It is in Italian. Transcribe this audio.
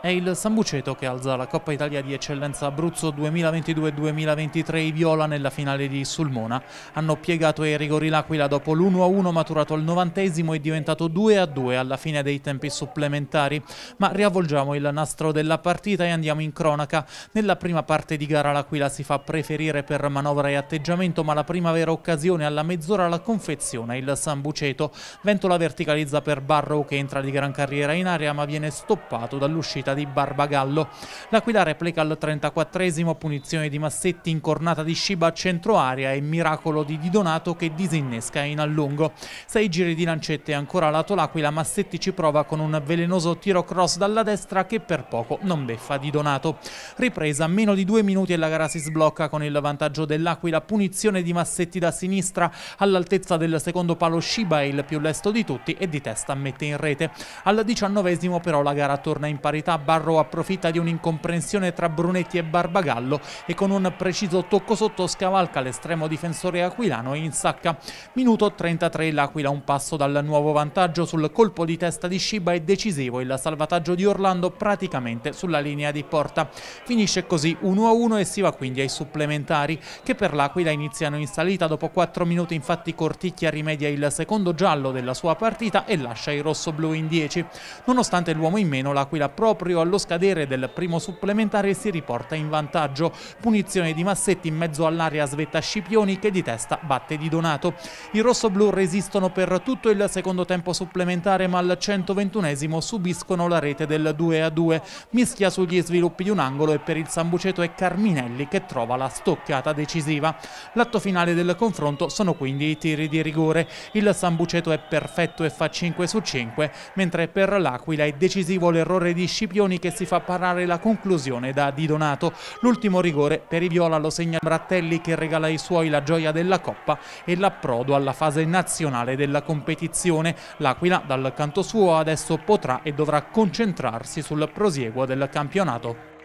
È il Sambuceto che alza la Coppa Italia di Eccellenza Abruzzo 2022-2023 i viola nella finale di Sulmona. Hanno piegato i rigori l'Aquila dopo l'1-1 maturato al novantesimo e diventato 2-2 alla fine dei tempi supplementari. Ma riavvolgiamo il nastro della partita e andiamo in cronaca. Nella prima parte di gara l'Aquila si fa preferire per manovra e atteggiamento ma la prima vera occasione alla mezz'ora la confeziona il Sambuceto. Ventola verticalizza per Barrow che entra di gran carriera in area ma viene stoppato dall'uscita partita di Barbagallo. L'Aquila replica al 34esimo, punizione di Massetti in cornata di Sciba a centro aria e miracolo di Di Donato che disinnesca in allungo. Sei giri di lancette ancora lato l'Aquila, Massetti ci prova con un velenoso tiro cross dalla destra che per poco non beffa Di Donato. Ripresa, meno di due minuti e la gara si sblocca con il vantaggio dell'Aquila, punizione di Massetti da sinistra all'altezza del secondo palo Shiba, il più lesto di tutti e di testa mette in rete. Al diciannovesimo però la gara torna in parità, Barro approfitta di un'incomprensione tra Brunetti e Barbagallo e con un preciso tocco sotto scavalca l'estremo difensore aquilano e insacca. Minuto 33 l'Aquila un passo dal nuovo vantaggio sul colpo di testa di Shiba è decisivo il salvataggio di Orlando praticamente sulla linea di porta. Finisce così 1-1 e si va quindi ai supplementari che per l'Aquila iniziano in salita dopo 4 minuti infatti Corticchia rimedia il secondo giallo della sua partita e lascia i rossoblù in 10. Nonostante l'uomo in meno l'Aquila proprio proprio allo scadere del primo supplementare si riporta in vantaggio. Punizione di Massetti in mezzo all'area svetta Scipioni che di testa batte di Donato. I rossoblù resistono per tutto il secondo tempo supplementare ma al 121esimo subiscono la rete del 2 a 2. Mischia sugli sviluppi di un angolo e per il Sambuceto è Carminelli che trova la stoccata decisiva. L'atto finale del confronto sono quindi i tiri di rigore. Il Sambuceto è perfetto e fa 5 su 5 mentre per l'Aquila è decisivo l'errore di Scipioni Baglioni che si fa parlare la conclusione da Di Donato. L'ultimo rigore per i Viola lo segna Brattelli che regala ai suoi la gioia della Coppa e l'approdo alla fase nazionale della competizione. L'Aquila dal canto suo adesso potrà e dovrà concentrarsi sul prosieguo del campionato.